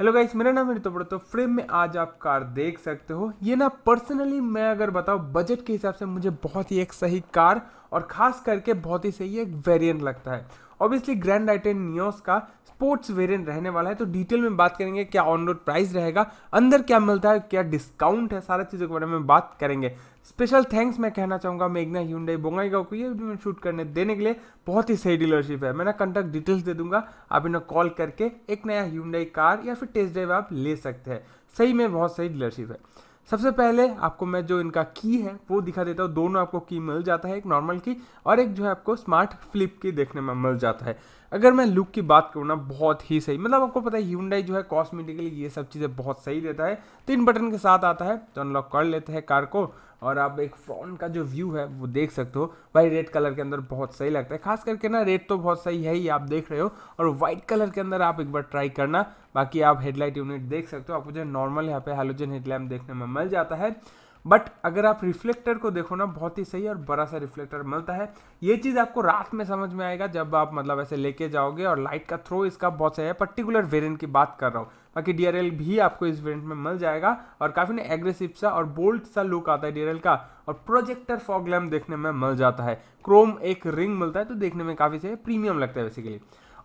hello guys मेरा नाम है तो फ्रेम में आज आप कार देख सकते हो ये ना पर्सनली मैं अगर बताऊँ बजट के हिसाब से मुझे बहुत ही एक सही कार और ख़ास करके बहुत ही सही एक वेरिएंट लगता है ऑब्वियसली ग्रैंड आइटेन नियोस का स्पोर्ट्स वेरिएंट रहने वाला है तो डिटेल में बात करेंगे क्या ऑन रोड प्राइस रहेगा अंदर क्या मिलता है क्या डिस्काउंट है सारा चीज़ों के बारे में बात करेंगे स्पेशल थैंक्स मैं कहना चाहूँगा मेघना ह्यूनडाई बोंगाईगांव को ये वीडियो शूट करने देने के लिए बहुत ही सही डीलरशिप है मैं ना कंटैक्ट डिटेल्स दे दूंगा आप इन्हें कॉल करके एक नया ह्यूनडाई कार या फिर टेस्ट ड्राइव आप ले सकते हैं सही में बहुत सही डीलरशिप है सबसे पहले आपको मैं जो इनका की है वो दिखा देता हूँ दोनों आपको की मिल जाता है एक नॉर्मल की और एक जो है आपको स्मार्ट फ्लिप की देखने में मिल जाता है अगर मैं लुक की बात करूँ ना बहुत ही सही मतलब आपको पता है ह्यूंडाई जो है कॉस्मेटिकली ये सब चीज़ें बहुत सही देता है तीन बटन के साथ आता है तो अनलॉक कर लेते हैं कार को और आप एक फ्रंट का जो व्यू है वो देख सकते हो भाई रेड कलर के अंदर बहुत सही लगता है खास करके ना रेड तो बहुत सही है ही आप देख रहे हो और वाइट कलर के अंदर आप एक बार ट्राई करना बाकी आप हेडलाइट यूनिट देख सकते हो आपको जो नॉर्मल यहाँ पे हेलोजन हेडलैम्प देखने में मिल जाता है बट अगर आप रिफ्लेक्टर को देखो ना बहुत ही सही और बड़ा सा रिफ्लेक्टर मिलता है ये चीज़ आपको रात में समझ में आएगा जब आप मतलब ऐसे लेके जाओगे और लाइट का थ्रो इसका बहुत सही है पर्टिकुलर वेरिएंट की बात कर रहा हूँ बाकी डी भी आपको इस वेरिएंट में मिल जाएगा और काफ़ी ना एग्रेसिव सा और बोल्ड सा लुक आता है डी का और प्रोजेक्टर फॉग लैम्प देखने में मिल जाता है क्रोम एक रिंग मिलता है तो देखने में काफ़ी सही प्रीमियम लगता है बेसिकली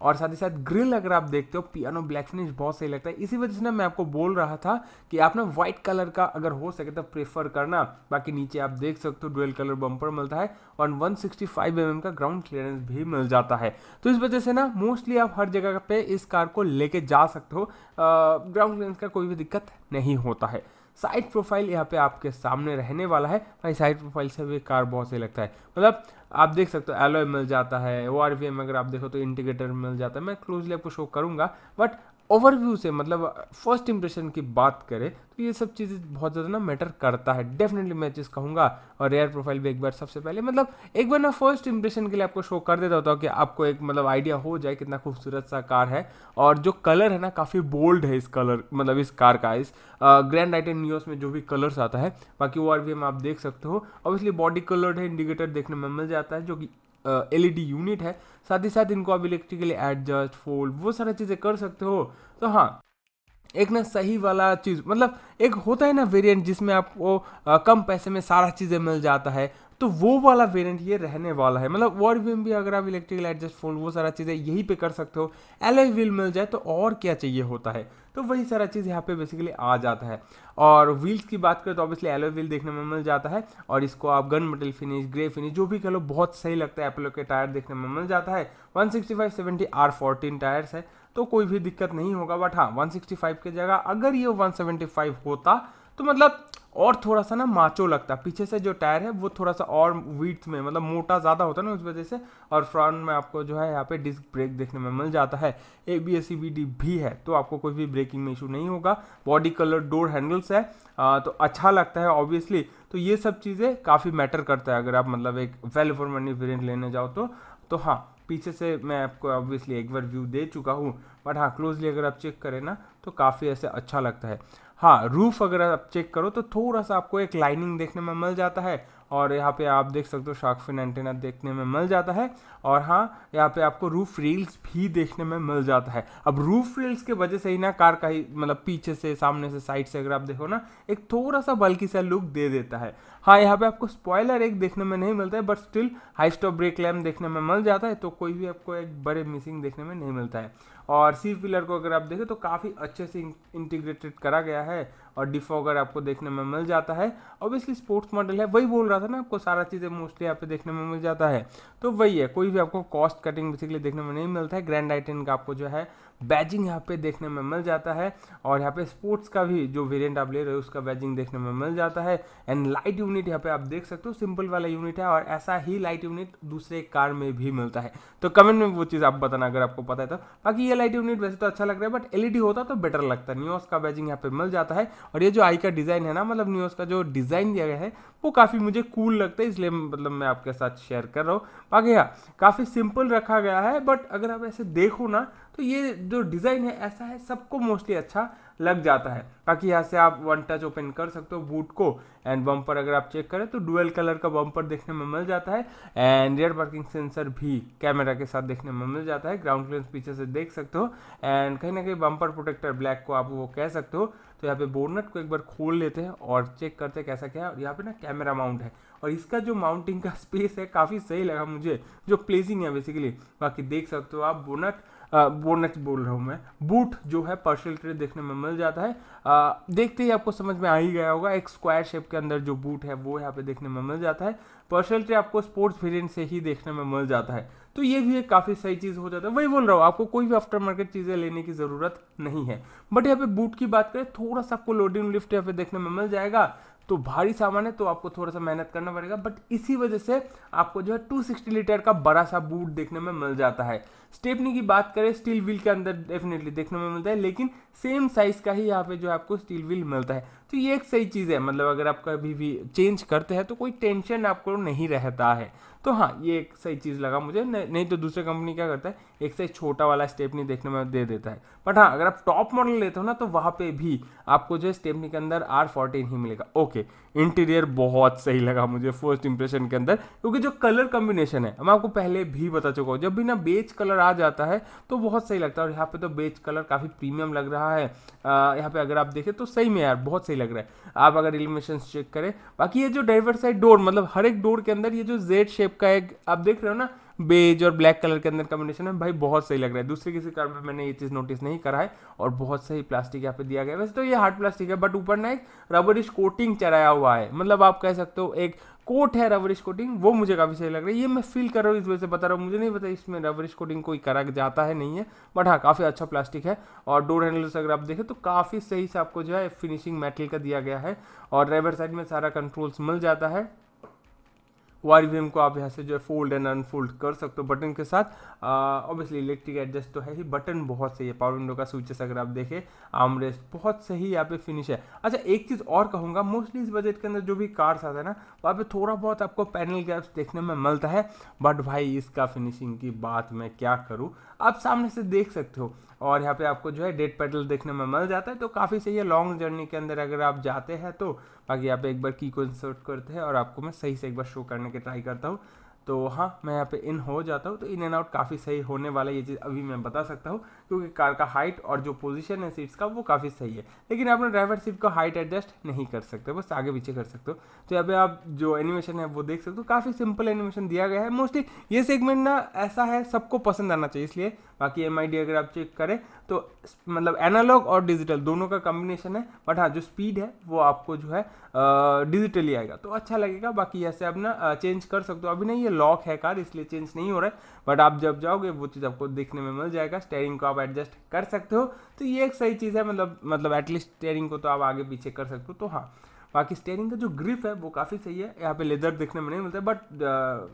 और साथ ही साथ ग्रिल अगर आप देखते हो पियानो ब्लैक फिनिश बहुत सही लगता है इसी वजह से ना मैं आपको बोल रहा था कि आप ना व्हाइट कलर का अगर हो सके तो प्रेफर करना बाकी नीचे आप देख सकते हो डुअल कलर बम्पर मिलता है और 165 सिक्सटी mm का ग्राउंड क्लियरेंस भी मिल जाता है तो इस वजह से ना मोस्टली आप हर जगह पे इस कार को लेके जा सकते हो ग्राउंड क्लियरेंस का कोई भी दिक्कत नहीं होता है साइड प्रोफाइल यहाँ पे आपके सामने रहने वाला है भाई साइड प्रोफाइल से भी कार बहुत सही लगता है मतलब आप देख सकते हो एलोय मिल जाता है ओ आर वी एम अगर आप देखो तो इंटीग्रेटर मिल जाता है मैं क्लोजली आपको शो करूँगा बट ओवरव्यू से मतलब फर्स्ट इंप्रेशन की बात करें तो ये सब चीज़ें बहुत ज़्यादा ना मैटर करता है डेफिनेटली मैं चीज़ कहूँगा और रेयर प्रोफाइल भी एक बार सबसे पहले मतलब एक बार ना फर्स्ट इंप्रेशन के लिए आपको शो कर देता होता हूँ कि आपको एक मतलब आइडिया हो जाए कितना खूबसूरत सा कार है और जो कलर है ना काफ़ी बोल्ड है इस कलर मतलब इस कार का इस ग्रैंड राइटन न्यूज़ में जो भी कलर्स आता है बाकी वो आर आप देख सकते हो ऑब्वियसली बॉडी कलर्ड है इंडिकेटर देखने में मिल जाता है जो कि एल ई यूनिट है साथ ही साथ इनको आप इलेक्ट्रिकली एडजस्ट फोल्ड वो सारा चीज़ें कर सकते हो तो हाँ एक ना सही वाला चीज़ मतलब एक होता है ना वेरिएंट जिसमें आपको कम पैसे में सारा चीज़ें मिल जाता है तो वो वाला वेरिएंट ये रहने वाला है मतलब वर्ड विम भी अगर आप इलेक्ट्रिकल एडजस्ट फोल्ड वो सारा चीज़ें यहीं पे कर सकते हो एल व्हील मिल जाए तो और क्या चाहिए होता है तो वही सारा चीज़ यहाँ पे बेसिकली आ जाता है और व्हील्स की बात करें तो ऑब्वियसली एलो व्हील देखने में मिल जाता है और इसको आप gun metal finish grey finish जो भी कह लो बहुत सही लगता है एपलो के टायर देखने में मिल जाता है one sixty five seventy R fourteen tyres है तो कोई भी दिक्कत नहीं होगा बट हाँ 165 के जगह अगर ये 175 होता तो मतलब और थोड़ा सा ना माचो लगता है पीछे से जो टायर है वो थोड़ा सा और वीट में मतलब मोटा ज़्यादा होता है ना उस वजह से और फ्रंट में आपको जो है यहाँ पे डिस्क ब्रेक देखने में मिल जाता है ए बी एस भी है तो आपको कोई भी ब्रेकिंग में इशू नहीं होगा बॉडी कलर डोर हैंडल्स है आ, तो अच्छा लगता है ऑब्वियसली तो ये सब चीज़ें काफ़ी मैटर करता है अगर आप मतलब एक वेल फॉर मनी वेरियंट लेने जाओ तो, तो हाँ पीछे से मैं आपको ऑब्वियसली एक बार व्यू दे चुका हूँ बट हाँ क्लोजली अगर आप चेक करें ना तो काफ़ी ऐसे अच्छा लगता है हाँ रूफ़ अगर आप चेक करो तो थोड़ा सा आपको एक लाइनिंग देखने में मिल जाता है और यहाँ पे आप देख सकते हो शार्क फिन एंटेना देखने में मिल जाता है और हाँ यहाँ पे आपको रूफ रील्स भी देखने में मिल जाता है अब रूफ रील्स के वजह से ही ना कार का ही मतलब पीछे से सामने से साइड से अगर आप देखो ना एक थोड़ा सा बल्कि सा लुक दे देता है हाँ यहाँ पे आपको स्पॉयलर एक देखने में नहीं मिलता है but still high stop brake lamp देखने में मिल जाता है तो कोई भी आपको एक बड़े मिसिंग देखने में नहीं मिलता है और सी पिलर को अगर आप देखें तो काफ़ी अच्छे से इंटीग्रेटेड करा गया है और डिफॉगर आपको देखने में मिल जाता है ऑब्वियसली स्पोर्ट्स मॉडल है वही बोल रहा था ना आपको सारा चीज़ें मोस्टली यहाँ पे देखने में मिल जाता है तो वही है कोई भी आपको कॉस्ट कटिंग बेसिकली देखने में नहीं मिलता है ग्रैंड आइटन का आपको जो है बैजिंग यहाँ पे देखने में मिल जाता है और यहाँ पे स्पोर्ट्स का भी जो वेरिएंट आप ले रहे हो उसका बैजिंग देखने में मिल जाता है एंड लाइट यूनिट यहाँ पे आप देख सकते हो सिंपल वाला यूनिट है और ऐसा ही लाइट यूनिट दूसरे कार में भी मिलता है तो कमेंट में वो चीज़ आप बताना अगर आपको पता है तो बाकी ये लाइट यूनिट वैसे तो अच्छा लग रहा है बट एलईडी होता तो बेटर लगता है न्यूज का बैजिंग यहाँ पे मिल जाता है और ये जो आई का डिज़ाइन है ना मतलब न्यूज का जो डिज़ाइन दिया गया है वो काफ़ी मुझे कूल लगता है इसलिए मतलब मैं आपके साथ शेयर कर रहा हूँ बाकी हाँ काफ़ी सिंपल रखा गया है बट अगर आप ऐसे देखो ना तो ये जो डिज़ाइन है ऐसा है सबको मोस्टली अच्छा लग जाता है बाकी यहाँ से आप वन टच ओपन कर सकते हो बूट को एंड बम्पर अगर आप चेक करें तो डुअल कलर का बम्पर देखने में मिल जाता है एंड रियर पार्किंग सेंसर भी कैमरा के साथ देखने में मिल जाता है ग्राउंड क्लियरेंस पीछे से देख सकते हो एंड कहीं ना कहीं बम्पर प्रोटेक्टर ब्लैक को आप वो कह सकते हो तो यहाँ पे बोर्नट को एक बार खोल लेते हैं और चेक करते हैं कैसा क्या है और यहाँ पे ना कैमरा माउंट है और इसका जो माउंटिंग का स्पेस है काफ़ी सही लगा मुझे जो प्लेसिंग है बेसिकली बाकी देख सकते हो आप बोनट नेक्स्ट बोल रहा हूँ मैं बूट जो है पार्शियल ट्रेड देखने में मिल जाता है आ, देखते ही आपको समझ में आ ही गया होगा एक स्क्वायर शेप के अंदर जो बूट है वो यहाँ पे देखने में मिल जाता है पार्शियल ट्रेड आपको स्पोर्ट्स वेरियंट से ही देखने में मिल जाता है तो ये भी एक काफ़ी सही चीज़ हो जाता है वही बोल रहा हूँ आपको कोई भी आफ्टर मार्केट चीज़ें लेने की ज़रूरत नहीं है बट यहाँ पे बूट की बात करें थोड़ा सा आपको लोडिंग लिफ्ट यहाँ पे देखने में मिल जाएगा तो भारी सामान है तो आपको थोड़ा सा मेहनत करना पड़ेगा बट इसी वजह से आपको जो है 260 लीटर का बड़ा सा बूट देखने में मिल जाता है स्टेपनी की बात करें स्टील व्हील के अंदर डेफिनेटली देखने में मिलता है लेकिन सेम साइज़ का ही यहाँ पे जो आपको स्टील व्हील मिलता है तो ये एक सही चीज़ है मतलब अगर आप कभी भी चेंज करते हैं तो कोई टेंशन आपको नहीं रहता है तो हाँ ये एक सही चीज़ लगा मुझे नहीं तो दूसरे कंपनी क्या करता है एक से छोटा वाला स्टेपनी देखने में दे देता है बट हाँ अगर आप टॉप मॉडल लेते हो ना तो वहाँ पे भी आपको जो है स्टेपनी के अंदर आर फोर्टीन ही मिलेगा ओके इंटीरियर बहुत सही लगा मुझे फर्स्ट इंप्रेशन के अंदर क्योंकि जो कलर कॉम्बिनेशन है मैं आपको पहले भी बता चुका हूँ जब भी ना बेच कलर आ जाता है तो बहुत सही लगता है और यहाँ पे तो बेच कलर काफ़ी प्रीमियम लग रहा है यहाँ पे अगर आप देखें तो सही में यार बहुत सही लग रहा है आप अगर एलिमिनेशन चेक करें बाकी ये जो डाइवर्स डोर मतलब हर एक डोर के अंदर ये जो जेड शेप का एक आप देख रहे हो ना बेज और ब्लैक कलर के अंदर कॉम्बिनेशन है भाई बहुत सही लग रहा है दूसरे किसी कार में मैंने ये चीज़ नोटिस नहीं करा है और बहुत सही प्लास्टिक यहाँ पे दिया गया वैसे तो ये हार्ड प्लास्टिक है बट ऊपर ना एक रबरिश कोटिंग चढ़ाया हुआ है मतलब आप कह सकते हो एक कोट है रबरिश कोटिंग वो मुझे काफ़ी सही लग रहा है ये मैं फील कर रहा हूँ इस वजह से बता रहा हूँ मुझे नहीं पता इसमें रबरिश कोटिंग कोई करा जाता है नहीं है बट हाँ काफ़ी अच्छा प्लास्टिक है और डोर हैंडल्स अगर आप देखें तो काफ़ी सही से आपको जो है फिनिशिंग मेटल का दिया गया है और ड्राइवर साइड में सारा कंट्रोल्स मिल जाता है वायर को आप यहाँ से जो है फोल्ड एंड अनफोल्ड कर सकते हो बटन के साथ ऑब्वियसली इलेक्ट्रिक एडजस्ट तो है ही बटन बहुत सही है पावर विंडो का स्विचेस अगर आप देखें आमरेस्ट बहुत सही यहाँ पे फिनिश है अच्छा एक चीज़ और कहूँगा मोस्टली इस बजट के अंदर जो भी कार्स आता है ना वहाँ पे थोड़ा बहुत आपको पैनल गैप्स देखने में मिलता है बट भाई इसका फिनिशिंग की बात मैं क्या करूँ आप सामने से देख सकते हो और यहाँ पे आपको जो है डेट पेडल देखने में मिल जाता है तो काफ़ी सही है लॉन्ग जर्नी के अंदर अगर आप जाते हैं तो बाकी यहाँ पे एक बार की को इंसर्ट करते हैं और आपको मैं सही से एक बार शो करने की ट्राई करता हूँ तो हाँ मैं यहाँ पे इन हो जाता हूँ तो इन एंड आउट काफ़ी सही होने वाला ये चीज़ अभी मैं बता सकता हूँ क्योंकि कार का हाइट और जो पोजीशन है सीट्स का वो काफ़ी सही है लेकिन आप ड्राइवर सीट का हाइट एडजस्ट नहीं कर सकते बस आगे पीछे कर सकते हो तो यहाँ पे आप जो एनिमेशन है वो देख सकते हो काफ़ी सिंपल एनिमेशन दिया गया है मोस्टली ये सेगमेंट ना ऐसा है सबको पसंद आना चाहिए इसलिए बाकी एम अगर आप चेक करें तो मतलब एनालॉग और डिजिटल दोनों का कॉम्बिनेशन है बट हाँ जो स्पीड है वो आपको जो है डिजिटली आएगा तो अच्छा लगेगा बाकी ऐसे आप ना चेंज कर सकते हो अभी नहीं ये लॉक है कार इसलिए चेंज नहीं हो रहा है बट आप जब जाओगे वो चीज़ आपको देखने में मिल जाएगा स्टेयरिंग को आप एडजस्ट कर सकते हो तो ये एक सही चीज़ है मतलब मतलब एटलीस्ट स्टेयरिंग को तो आप आगे पीछे कर सकते हो तो हाँ बाकी स्टेयरिंग का जो ग्रिप है वो काफ़ी सही है यहाँ पे लेदर देखने में नहीं मिलता बट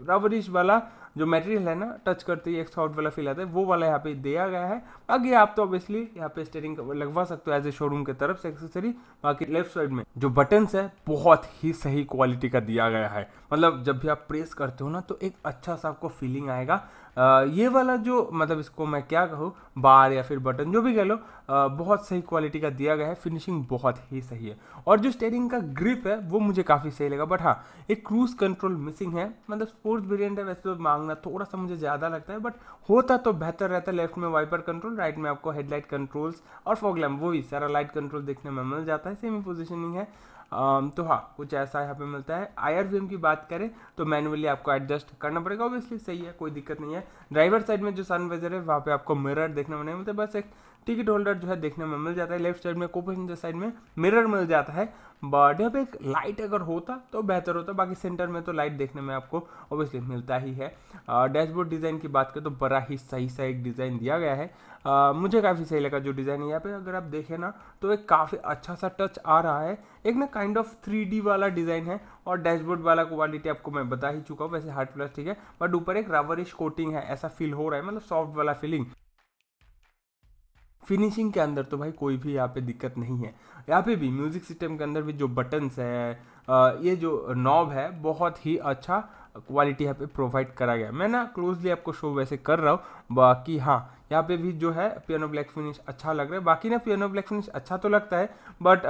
रबरिश वाला जो मटेरियल है ना टच करते ही एक सॉफ्ट वाला फील आता है वो वाला यहाँ पे दिया गया है बाकी आप तो ऑब्वियसली यहाँ पे स्टेयरिंग लगवा सकते हो एज ए शोरूम के तरफ से एक्सेसरी बाकी लेफ्ट साइड में जो बटन है बहुत ही सही क्वालिटी का दिया गया है मतलब जब भी आप प्रेस करते हो ना तो एक अच्छा सा आपको फीलिंग आएगा आ, ये वाला जो मतलब इसको मैं क्या कहूँ बार या फिर बटन जो भी कह लो आ, बहुत सही क्वालिटी का दिया गया है फिनिशिंग बहुत ही सही है और जो स्टेयरिंग का ग्रिप है वो मुझे काफ़ी सही लगा बट हाँ एक क्रूज़ कंट्रोल मिसिंग है मतलब स्पोर्ट्स वेरियंट है वैसे तो मांग मांगना थोड़ा सा मुझे ज़्यादा लगता है बट होता तो बेहतर रहता है लेफ्ट में वाइपर कंट्रोल राइट में आपको हेडलाइट कंट्रोल्स और फॉगलैम वो भी सारा लाइट कंट्रोल देखने में मिल जाता है सेम पोजिशनिंग है तो हाँ कुछ ऐसा यहाँ पे मिलता है आई की बात करें तो मैनुअली आपको एडजस्ट करना पड़ेगा ऑब्वियसली सही है कोई दिक्कत नहीं है ड्राइवर साइड में जो सन वेजर है वहाँ पे आपको मिरर देखने में नहीं मिलता बस एक टिकट होल्डर जो है देखने में मिल जाता है लेफ्ट साइड में को साइड में मिरर मिल जाता है बट यहाँ पे एक लाइट अगर होता तो बेहतर होता बाकी सेंटर में तो लाइट देखने में आपको ऑब्वियसली मिलता ही है डैशबोर्ड डिज़ाइन की बात करें तो बड़ा ही सही सा एक डिज़ाइन दिया गया है आ, मुझे काफ़ी सही लगा जो डिज़ाइन है यहाँ पे अगर आप देखें ना तो एक काफ़ी अच्छा सा टच आ रहा है एक ना काइंड ऑफ थ्री वाला डिज़ाइन है और डैशबोर्ड वाला क्वालिटी आपको मैं बता ही चुका हूँ वैसे हार्ड प्लास्टिक है बट ऊपर एक रबरिश कोटिंग है ऐसा फील हो रहा है मतलब सॉफ्ट वाला फीलिंग फिनिशिंग के अंदर तो भाई कोई भी यहाँ पे दिक्कत नहीं है यहाँ पे भी म्यूज़िक सिस्टम के अंदर भी जो बटन्स है ये जो नॉब है बहुत ही अच्छा क्वालिटी यहाँ पे प्रोवाइड करा गया मैं ना क्लोजली आपको शो वैसे कर रहा हूँ बाकी हाँ यहाँ पे भी जो है पियानो ब्लैक फिनिश अच्छा लग रहा है बाकी ना पियानो ब्लैक फिनिश अच्छा तो लगता है बट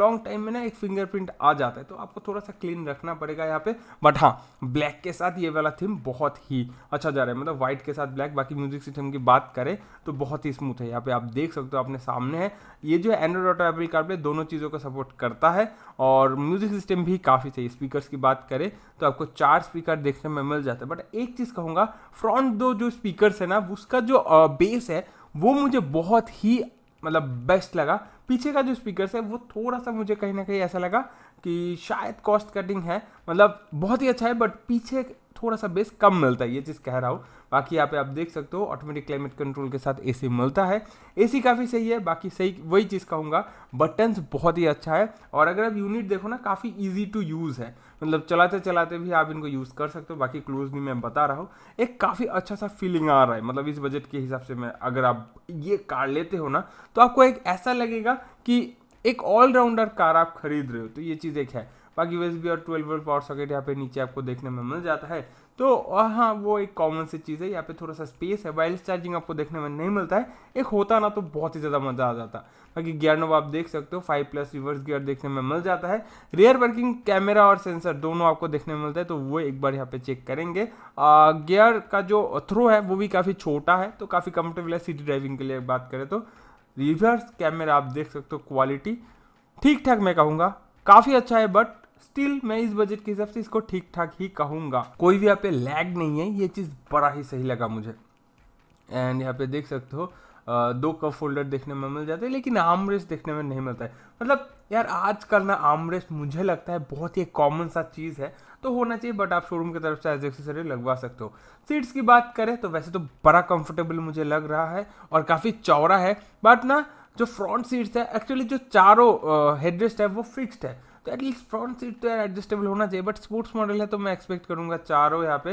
लॉन्ग टाइम में ना एक फिंगरप्रिंट आ जाता है तो आपको थोड़ा सा क्लीन रखना पड़ेगा यहाँ पे बट हाँ ब्लैक के साथ ये वाला थीम बहुत ही अच्छा जा रहा है मतलब व्हाइट के साथ ब्लैक बाकी म्यूजिक सिस्टम की बात करें तो बहुत ही स्मूथ है यहाँ पे आप देख सकते हो अपने सामने है ये जो है एंड्रॉइड और एप्पल कारप्ले दोनों चीज़ों का सपोर्ट करता है और म्यूजिक सिस्टम भी काफ़ी सही स्पीकर्स की बात करें तो आपको चार स्पीकर देखने में मिल जाता है बट एक चीज़ कहूँगा फ्रंट दो जो स्पीकर्स है ना उसका जो uh, बेस है वो मुझे बहुत ही मतलब बेस्ट लगा पीछे का जो स्पीकर्स है वो थोड़ा सा मुझे कहीं ना कहीं ऐसा लगा कि शायद कॉस्ट कटिंग है मतलब बहुत ही अच्छा है बट पीछे थोड़ा सा बेस कम मिलता है ये चीज़ कह रहा हूँ बाकी यहाँ पे आप देख सकते हो ऑटोमेटिक क्लाइमेट कंट्रोल के साथ एसी मिलता है एसी काफ़ी सही है बाकी सही वही चीज़ कहूँगा बटन्स बहुत ही अच्छा है और अगर आप यूनिट देखो ना काफ़ी ईजी टू यूज़ है मतलब चलाते चलाते भी आप इनको यूज़ कर सकते हो बाकी क्लोज भी मैं बता रहा हूँ एक काफ़ी अच्छा सा फीलिंग आ रहा है मतलब इस बजट के हिसाब से मैं अगर आप ये कार लेते हो ना तो आपको एक ऐसा लगेगा कि एक ऑलराउंडर कार आप खरीद रहे हो तो ये चीज़ एक है बाकी वेस भी और ट्वेल्व वोल्ट पावर सॉकेट यहाँ पे नीचे आपको देखने में मिल जाता है तो हाँ वो एक कॉमन सी चीज़ है यहाँ पे थोड़ा सा स्पेस है वायरलेस चार्जिंग आपको देखने में नहीं मिलता है एक होता ना तो बहुत ही ज़्यादा मज़ा आ जाता बाकी गियर नोब आप देख सकते हो फाइव प्लस रिवर्स गियर देखने में मिल जाता है रेयर वर्किंग कैमरा और सेंसर दोनों आपको देखने में मिलता है तो वो एक बार यहाँ पे चेक करेंगे गियर का जो थ्रो है वो भी काफ़ी छोटा है तो काफ़ी कम्फर्टेबल है सिटी ड्राइविंग के लिए बात करें तो रिवर्स कैमरा आप देख सकते हो क्वालिटी ठीक ठाक मैं कहूँगा काफ़ी अच्छा है बट स्टिल मैं इस बजट के हिसाब से इसको ठीक ठाक ही कहूँगा कोई भी यहाँ पे लैग नहीं है ये चीज़ बड़ा ही सही लगा मुझे एंड यहाँ पे देख सकते हो दो कप फोल्डर देखने में मिल जाते हैं लेकिन आमरेस देखने में नहीं मिलता है मतलब यार आजकल ना आमरेस मुझे लगता है बहुत ही कॉमन सा चीज़ है तो होना चाहिए बट आप शोरूम की तरफ से एज एक्सेसरी लगवा सकते हो सीट्स की बात करें तो वैसे तो बड़ा कंफर्टेबल मुझे लग रहा है और काफ़ी चौड़ा है बट ना जो फ्रंट सीट्स है एक्चुअली जो चारों हेडरेस्ट है वो फिक्स्ड है तो एटलीस्ट फ्रंट सीट तो यार एडजस्टेबल होना चाहिए बट स्पोर्ट्स मॉडल है तो मैं एक्सपेक्ट करूँगा चारों यहाँ पे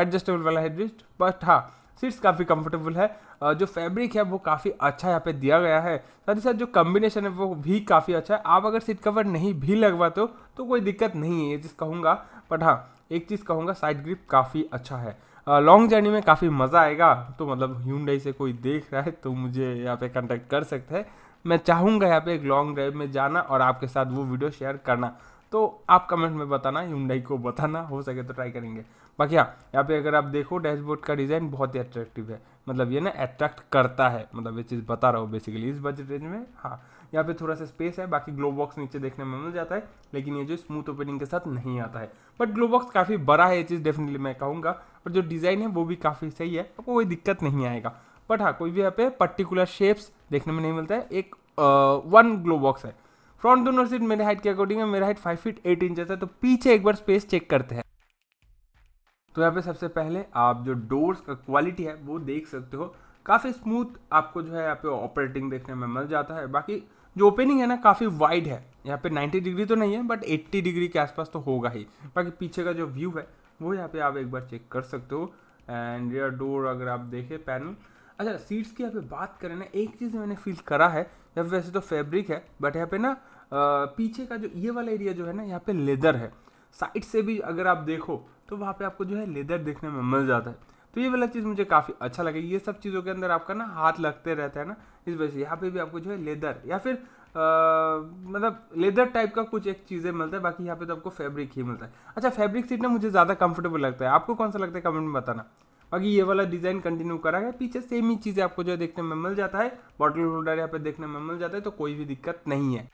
एडजस्टेबल वाला हेडरेस्ट बट हाँ सीट्स काफ़ी कंफर्टेबल है जो फैब्रिक है वो काफ़ी अच्छा यहाँ पे दिया गया है साथ ही साथ जो कम्बिनेशन है वो भी काफ़ी अच्छा है आप अगर सीट कवर नहीं भी लगवाते हो तो कोई दिक्कत नहीं है ये चीज़ कहूँगा बट हाँ एक चीज़ कहूँगा साइड ग्रिप काफ़ी अच्छा है लॉन्ग जर्नी में काफ़ी मज़ा आएगा तो मतलब ह्यूनडई से कोई देख रहा है तो मुझे यहाँ पे कांटेक्ट कर सकते हैं मैं चाहूँगा यहाँ पे एक लॉन्ग ड्राइव में जाना और आपके साथ वो वीडियो शेयर करना तो आप कमेंट में बताना ह्यूंडई को बताना हो सके तो ट्राई करेंगे बाकी हाँ यहाँ पे अगर आप देखो डैशबोर्ड का डिज़ाइन बहुत ही अट्रैक्टिव है मतलब ये ना अट्रैक्ट करता है मतलब ये चीज़ बता रहा हूँ बेसिकली इस बजट रेंज में हाँ यहाँ पे थोड़ा सा स्पेस है बाकी ग्लो बॉक्स नीचे देखने में मिल जाता है लेकिन ये जो स्मूथ ओपनिंग के साथ नहीं आता है बट ग्लो बॉक्स काफ़ी बड़ा है ये चीज़ डेफिनेटली मैं कहूँगा और जो डिज़ाइन है वो भी काफ़ी सही है आपको कोई दिक्कत नहीं आएगा बट हाँ कोई भी यहाँ पे पर्टिकुलर शेप्स देखने में नहीं मिलता है एक वन ग्लो बॉक्स है फ्रंट दोनों सीट मेरे हाइट के अकॉर्डिंग है मेरा height five feet eight inch है तो पीछे एक बार स्पेस चेक करते हैं तो यहाँ पे सबसे पहले आप जो डोर्स का क्वालिटी है वो देख सकते हो काफ़ी स्मूथ आपको जो है यहाँ पे ऑपरेटिंग देखने में मिल जाता है बाकी जो ओपनिंग है ना काफ़ी वाइड है यहाँ पे 90 डिग्री तो नहीं है बट 80 डिग्री के आसपास तो होगा ही बाकी पीछे का जो व्यू है वो यहाँ पे आप एक बार चेक कर सकते हो एंड रियर डोर अगर आप देखें पैनल अच्छा सीट्स की यहाँ पे बात करें ना एक चीज़ मैंने फील करा है या वैसे तो फैब्रिक है बट यहाँ पे ना पीछे का जो ये वाला एरिया जो है ना यहाँ पे लेदर है साइड से भी अगर आप देखो तो वहाँ पे आपको जो है लेदर देखने में मिल जाता है तो ये वाला चीज़ मुझे काफ़ी अच्छा लगा ये सब चीज़ों के अंदर आपका ना हाथ लगते रहता है ना इस वजह से यहाँ पे भी आपको जो है लेदर या फिर आ, मतलब लेदर टाइप का कुछ एक चीज़ें मिलता है बाकी यहाँ पे तो आपको फैब्रिक ही मिलता है अच्छा फैब्रिक सीट ना मुझे ज़्यादा कंफर्टेबल लगता है आपको कौन सा लगता है कमेंट में बताना बाकी ये वाला डिज़ाइन कंटिन्यू करा है पीछे सेम ही चीज़ें आपको जो है देखने में मिल जाता है बॉटल होल्डर यहाँ पे देखने में मिल जाता है तो कोई भी दिक्कत नहीं है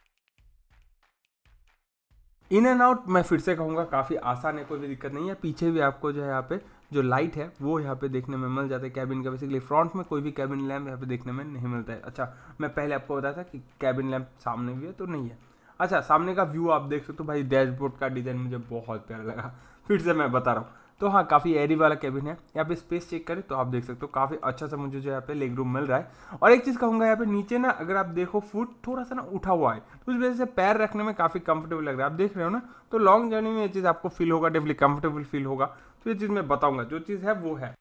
इन एंड आउट मैं फिर से कहूँगा काफ़ी आसान है कोई भी दिक्कत नहीं है पीछे भी आपको जो है यहाँ पे जो लाइट है वो यहाँ पे देखने में मिल जाता है कैबिन का बेसिकली फ्रंट में कोई भी कैबिन लैम्प यहाँ पे देखने में नहीं मिलता है अच्छा मैं पहले आपको बताया था कि कैबिन लैम्प सामने भी है तो नहीं है अच्छा सामने का व्यू आप देख सकते हो भाई डैशबोर्ड का डिज़ाइन मुझे बहुत प्यारा लगा फिर से मैं बता रहा हूँ तो हाँ काफ़ी एरी वाला कैबिन है यहाँ पे स्पेस चेक करें तो आप देख सकते हो काफ़ी अच्छा सा मुझे जो यहाँ पे लेग रूम मिल रहा है और एक चीज़ कहूँगा यहाँ पे नीचे ना अगर आप देखो फुट थोड़ा सा ना उठा हुआ है तो उस वजह से पैर रखने में काफ़ी कंफर्टेबल लग रहा है आप देख रहे हो ना तो लॉन्ग जर्नी में ये चीज़ आपको फील होगा डेफिनेटली कंफर्टेबल फील होगा तो ये चीज़ मैं बताऊँगा जो चीज़ है वो है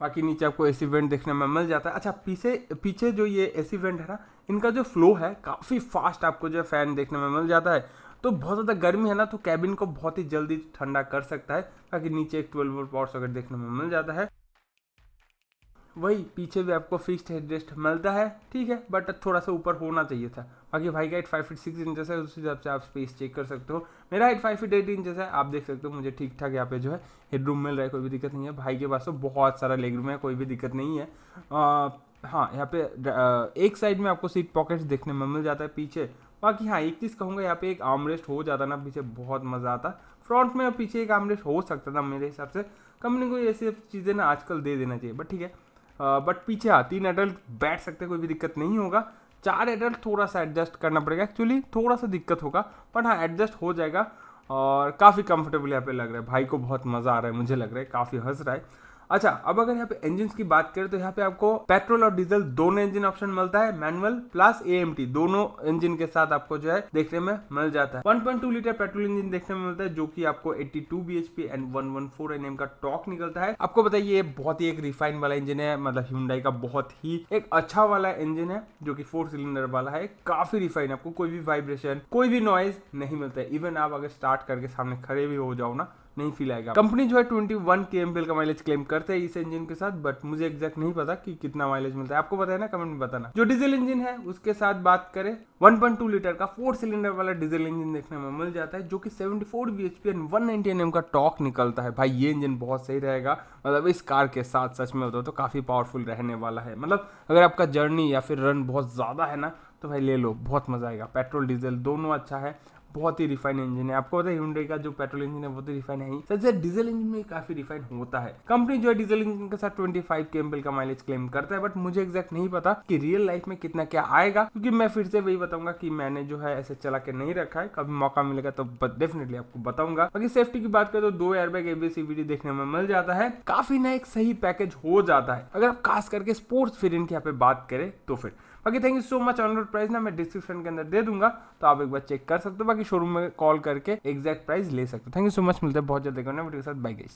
बाकी नीचे आपको एसी वेंट देखने में मिल जाता है अच्छा पीछे पीछे जो ये सी वेंट है ना इनका जो फ्लो है काफ़ी फास्ट आपको जो है फैन देखने में मिल जाता है तो बहुत ज़्यादा गर्मी है ना तो कैबिन को बहुत ही जल्दी ठंडा कर सकता है ताकि नीचे एक ट्वेल्व वोल्ट पावर सॉकेट देखने में मिल जाता है वही पीछे भी आपको फिक्स्ड हेडरेस्ट मिलता है ठीक है बट थोड़ा सा ऊपर होना चाहिए था बाकी भाई का height five feet six inches है उस हिसाब से आप स्पेस चेक कर सकते हो मेरा height five feet eight inch है आप देख सकते हो मुझे ठीक ठाक यहाँ पे जो है हेडरूम मिल रहा है कोई भी दिक्कत नहीं है भाई के पास तो बहुत सारा लेग रूम है कोई भी दिक्कत नहीं है आ, हाँ यहाँ पे एक साइड में आपको सीट पॉकेट्स देखने में मिल जाता है पीछे बाकी हाँ एक चीज कहूँगा यहाँ पे एक आमरेस्ट हो जाता ना पीछे बहुत मज़ा आता फ्रंट में और पीछे एक आमरेस्ट हो सकता था मेरे हिसाब से कंपनी को ये चीज़ें ना आजकल दे देना चाहिए बट ठीक है बट पीछे हाँ तीन एडल्ट बैठ सकते कोई भी दिक्कत नहीं होगा चार एडल्ट थोड़ा सा एडजस्ट करना पड़ेगा एक्चुअली थोड़ा सा दिक्कत होगा बट हाँ एडजस्ट हो जाएगा और काफ़ी कंफर्टेबल यहाँ पे लग रहा है भाई को बहुत मज़ा आ रहा है मुझे लग रहा है काफ़ी हंस रहा है अच्छा अब अगर यहाँ पे इंजिन की बात करें तो यहाँ पे आपको पेट्रोल और डीजल दोनों इंजन ऑप्शन मिलता है मैनुअल प्लस ए दोनों इंजन के साथ आपको जो है देखने में मिल जाता है 1.2 लीटर पेट्रोल इंजन देखने में मिलता है जो कि आपको 82 bhp एंड 114 फोर का टॉक निकलता है आपको बताइए ये बहुत ही एक रिफाइन वाला इंजन है मतलब ह्यूडाई का बहुत ही एक अच्छा वाला इंजन है जो की फोर सिलेंडर वाला है काफी रिफाइन आपको कोई भी वाइब्रेशन कोई भी नॉइज नहीं मिलता है इवन आप अगर स्टार्ट करके सामने खड़े भी हो जाओ ना नहीं फील आएगा कंपनी जो है ट्वेंटी वन के एम का माइलेज क्लेम करते हैं इस इंजन के साथ बट मुझे एग्जैक्ट नहीं पता कि कितना माइलेज मिलता है आपको बताया है ना कमेंट में बताना जो डीजल इंजन है उसके साथ बात करें वन पॉइंट टू लीटर का फोर सिलेंडर वाला डीजल इंजन देखने में मिल जाता है जो कि seventy four B H P and one ninety का टॉक निकलता है भाई ये इंजन बहुत सही रहेगा मतलब इस कार के साथ सच में बताओ तो काफ़ी पावरफुल रहने वाला है मतलब अगर आपका जर्नी या फिर रन बहुत ज़्यादा है ना तो भाई ले लो बहुत मज़ा आएगा पेट्रोल डीजल दोनों अच्छा है बहुत ही रिफाइन इंजन है आपको पता है हुंडई का जो पेट्रोल इंजन है बहुत ही रिफाइन है सबसे डीजल इंजन में काफी रिफाइन होता है कंपनी जो है डीजल इंजन के साथ ट्वेंटी फाइव के का माइलेज क्लेम करता है बट मुझे एग्जैक्ट नहीं पता की रियल लाइफ में कितना क्या आएगा क्योंकि मैं फिर से वही बताऊंगा की मैंने जो है ऐसे चला के नहीं रखा है कभी मौका मिलेगा तो डेफिनेटली आपको बताऊंगा बाकी सेफ्टी की बात करें तो दो एयरबैग एबीसीबीडी देखने में मिल जाता है काफी ना एक सही पैकेज हो जाता है अगर आप खास करके स्पोर्ट्स फिर इनके यहाँ पे बात करें तो फिर बाकी thank you so much on road price ना मैं डिस्क्रिप्शन के अंदर दे दूंगा तो आप एक बार चेक कर सकते हो बाकी शोरूम में कॉल करके एग्जैक्ट प्राइस ले सकते हो थैंक यू सो मच मिलते हैं बहुत जल्द वीडियो के साथ बाई गई